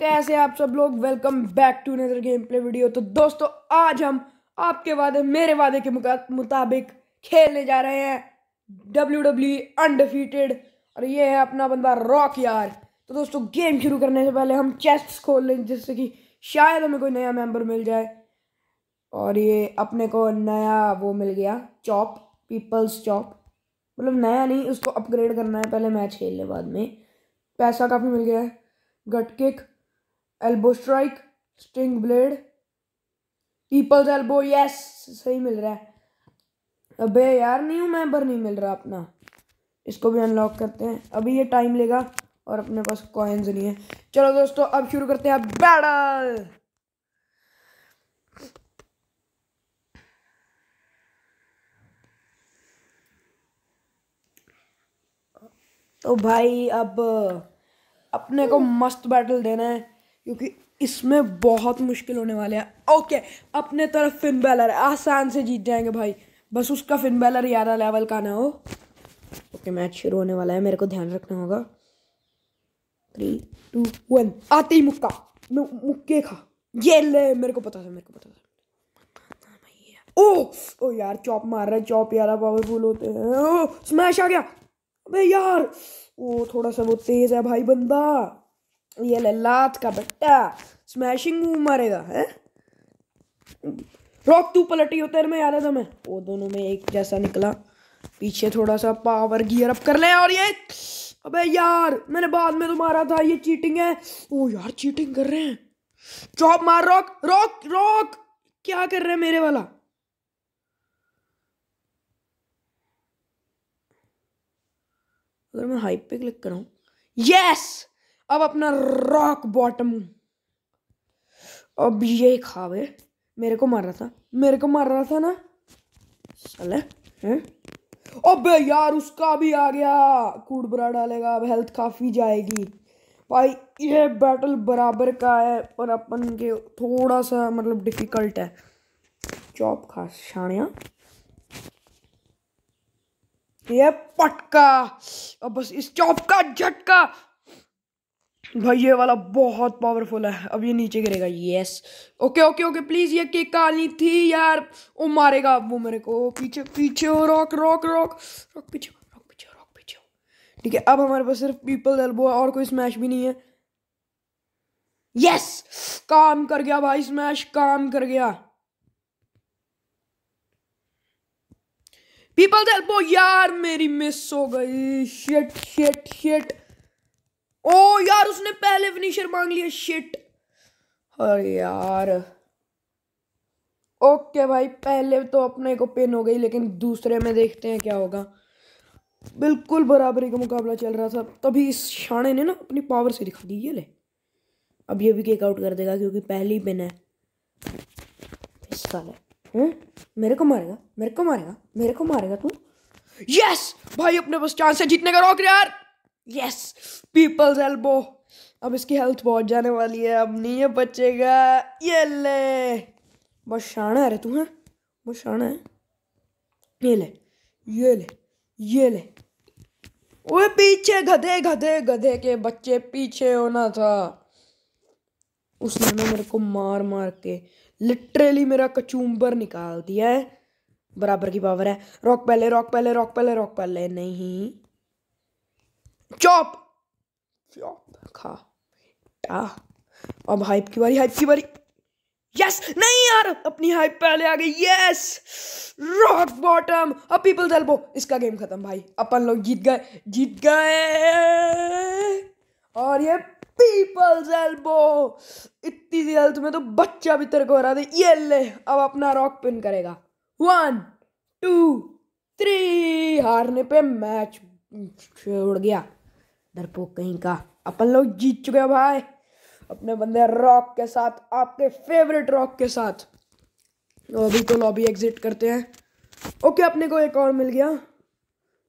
कैसे आप सब लोग welcome back to another gameplay video तो दोस्तों आज हम आपके वादे मेरे वादे के मुताबिक खेलने जा रहे हैं डब्ल्यू डब्ल्यू अनडिफीटेड और ये है अपना बंदा रॉक यार तो दोस्तों गेम शुरू करने से पहले हम चेस्ट खोल लें जिससे कि शायद हमें कोई नया मेंबर मिल जाए और ये अपने को नया वो मिल गया चॉप पीपल्स चॉप मतलब नया नहीं उसको अपग्रेड करना है पहले मैच खेलने बाद में पैसा काफ़ी मिल गया है gut kick elbow strike sting blade people's elbow yes सही मिल रहा है अबे यार न्यू मेंबर नहीं मिल रहा अपना इसको भी अनलॉक करते हैं अभी ये टाइम लेगा और अपने पास कॉइन्स नहीं है चलो दोस्तों अब शुरू करते हैं बैटल तो भाई अब अपने को मस्त बैटल देना है क्योंकि इसमें बहुत मुश्किल होने वाले हैं ओके अपने तरफ फिन बैलर आसान से जीत जाएंगे भाई बस उसका फिन बैलर ग्यारह लेवल का ना हो ओके मैच शुरू होने वाला है मेरे को ध्यान रखना होगा थ्री टू वन आते ही मुक्का मुक्के खा ये ले मेरे को पता था मेरे को पता था ओ oh, ओ oh यार चॉप मार रहा है चॉप यार पावरफुल होते हैं ओ oh, स्मैश आ गया अबे यार ओ थोड़ा सा वो तेज है भाई बंदा ये ले लात का बट्टा स्मैशिंग मूव मारेगा है रॉक तू पलटी होते में याद है तुम्हें वो दोनों में एक जैसा निकला पीछे थोड़ा सा पावर गियर अप कर ले और ये अबे यार मैंने बाद में तो मारा था ये चीटिंग है ओ यार चीटिंग कर रहे हैं चौप मार रॉक रॉक रॉक क्या कर रहे हैं मेरे वाला अगर मैं हाइप पे क्लिक कराऊं यस अब अपना रॉक बॉटम अब ये खावे मेरे को मार रहा था मेरे को मार रहा था ना चले अबे यार उसका भी आ गया कूड़बरा डालेगा अब हेल्थ काफ़ी जाएगी भाई ये बैटल बराबर का है पर अपन के थोड़ा सा मतलब डिफिकल्ट है चौप खा शाणिया ये पटका अब बस इस चौप का झटका भाई ये वाला बहुत पावरफुल है अब ये नीचे गिरेगा yes okay okay okay please ये केक काली थी यार वो मारेगा वो मेरे को पीछे पीछे रॉक रॉक रॉक रॉक पीछे रॉक पीछे रॉक पीछे ठीक है अब हमारे पास सिर्फ पीपल एल्बो है और कोई स्मैश भी नहीं है यस काम कर गया भाई स्मैश काम कर गया पीपल एल्बो यार मेरी मिस हो गई शिट शिट शिट ओ यार उसने पहले फिनिशर मांग लिया शिट अरे यार ओके भाई पहले तो अपने को पिन हो गई लेकिन दूसरे में देखते हैं क्या होगा बिल्कुल बराबरी का मुकाबला चल रहा था तभी इस शाणे ने ना अपनी पावर से दिखा दी ये ले अब ये भी केक आउट कर देगा क्योंकि पहली पिन है इसका है हम्म? मेरे को मारेगा मेरे को मारेगा मेरे को मारेगा तू यस भाई अपने पास चांस है जीतने का रॉक यार यस पीपल्स एल्बो अब इसकी हेल्थ बहुत जाने वाली है अब नहीं है बचेगा ये ले बहुत शाना है तू है हाँ? बहुत शाना है ये ले ये ले ये ले वो पीछे गधे गधे गधे के बच्चे पीछे होना था उसने ना मेरे को मार मार के लिटरली मेरा कचूम्बर निकाल दिया है बराबर की पावर है रॉक पहले रॉक पहले रॉक पहले रॉक पहले नहीं चॉप खा टा अब हाइप की बारी हाइप की बारी यस नहीं यार अपनी हाइप पहले आ गई यस रॉक बॉटम अब पीपल एल्बो इसका गेम खत्म भाई अपन लोग जीत गए जीत गए और ये पीपल्स एल्बो इतनी सी हेल्थ में तो बच्चा भी तरक को हरा दे ये ले अब अपना रॉक पिन करेगा वन टू थ्री हारने पे मैच उड़ गया डरपोक कहीं का अपन लोग जीत चुके हैं भाई अपने बंदे रॉक के साथ आपके फेवरेट रॉक के साथ तो अभी तो लॉबी एग्जिट करते हैं ओके अपने को एक और मिल गया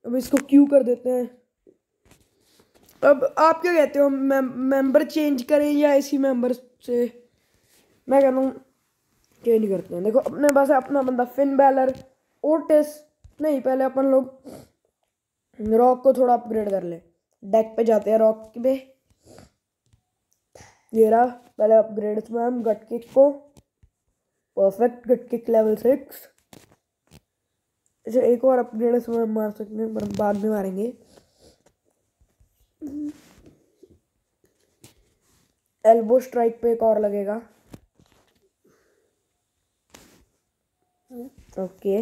अब इसको क्यू कर देते हैं अब आप क्या कहते हो मैं मेंबर चेंज करें या इसी मेंबर से मैं कह रहा हूँ चेंज करते हैं देखो अपने पास है अपना बंदा फिन बैलर ओटिस नहीं पहले अपन लोग रॉक को थोड़ा अपग्रेड कर लें डेक पे जाते हैं रॉक पे ये रहा पहले अपग्रेड में हम गट किक को perfect gut kick level six अच्छा एक और अपग्रेड में हम मार सकते हैं पर बाद में मारेंगे एल्बो स्ट्राइक पे एक और लगेगा ओके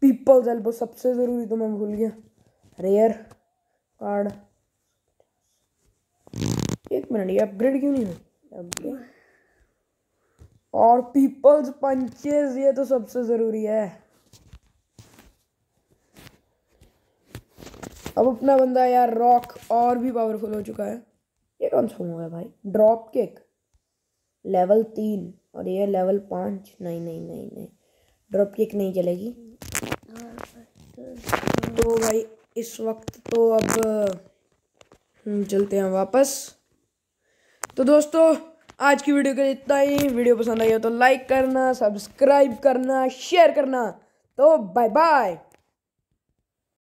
पीपल्स एल्बो सबसे ज़रूरी तो मैं भूल गया रेयर कार्ड एक मिनट ये अपग्रेड क्यों नहीं हुई और पीपल्स पंचेज ये तो सबसे ज़रूरी है अब अपना बंदा यार रॉक और भी पावरफुल हो चुका है ये कौन सा हुआ है भाई ड्रॉप केक लेवल तीन और ये लेवल पाँच नहीं नहीं नहीं नहीं ड्रॉप केक नहीं चलेगी तो भाई इस वक्त तो अब हम्म, चलते हैं वापस तो दोस्तों आज की वीडियो के इतना ही वीडियो पसंद आई हो तो लाइक करना सब्सक्राइब करना शेयर करना तो बाय बाय